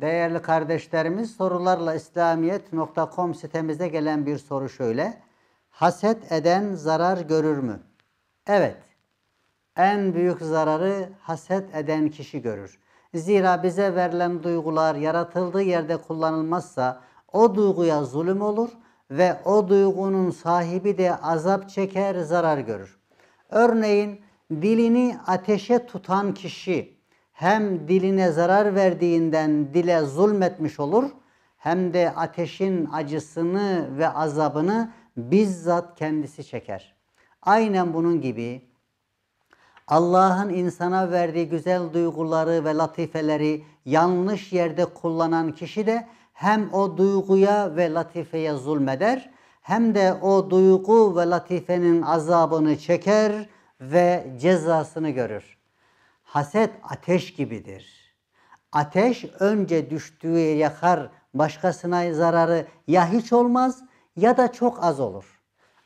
Değerli kardeşlerimiz sorularla İslamiyet.com sitemize gelen bir soru şöyle. Haset eden zarar görür mü? Evet. En büyük zararı haset eden kişi görür. Zira bize verilen duygular yaratıldığı yerde kullanılmazsa o duyguya zulüm olur ve o duygunun sahibi de azap çeker, zarar görür. Örneğin dilini ateşe tutan kişi hem diline zarar verdiğinden dile zulmetmiş olur hem de ateşin acısını ve azabını bizzat kendisi çeker. Aynen bunun gibi Allah'ın insana verdiği güzel duyguları ve latifeleri yanlış yerde kullanan kişi de hem o duyguya ve latifeye zulmeder hem de o duygu ve latifenin azabını çeker ve cezasını görür. Haset ateş gibidir. Ateş önce düştüğü yakar, başkasına zararı ya hiç olmaz ya da çok az olur.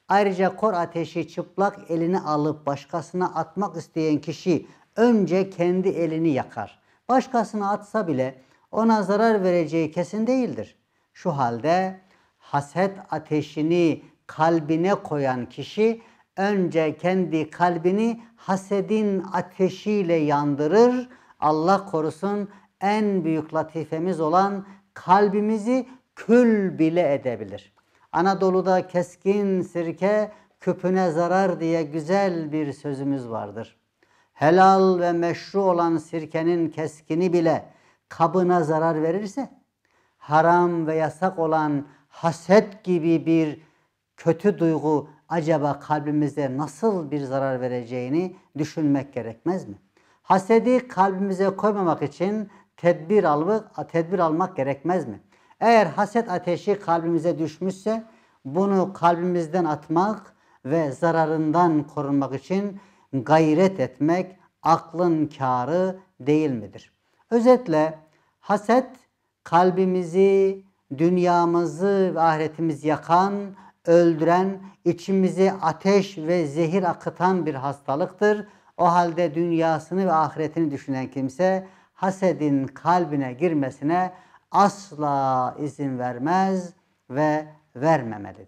Ayrıca kor ateşi çıplak elini alıp başkasına atmak isteyen kişi önce kendi elini yakar. Başkasına atsa bile ona zarar vereceği kesin değildir. Şu halde haset ateşini kalbine koyan kişi önce kendi kalbini hasedin ateşiyle yandırır. Allah korusun en büyük latifemiz olan kalbimizi kül bile edebilir. Anadolu'da keskin sirke küpüne zarar diye güzel bir sözümüz vardır. Helal ve meşru olan sirkenin keskini bile kabına zarar verirse haram ve yasak olan haset gibi bir kötü duygu acaba kalbimize nasıl bir zarar vereceğini düşünmek gerekmez mi? Hasedi kalbimize koymamak için tedbir almak, tedbir almak gerekmez mi? Eğer haset ateşi kalbimize düşmüşse bunu kalbimizden atmak ve zararından korunmak için gayret etmek aklın kârı değil midir? Özetle haset kalbimizi, dünyamızı ve ahiretimizi yakan öldüren, içimizi ateş ve zehir akıtan bir hastalıktır. O halde dünyasını ve ahiretini düşünen kimse hasedin kalbine girmesine asla izin vermez ve vermemeli.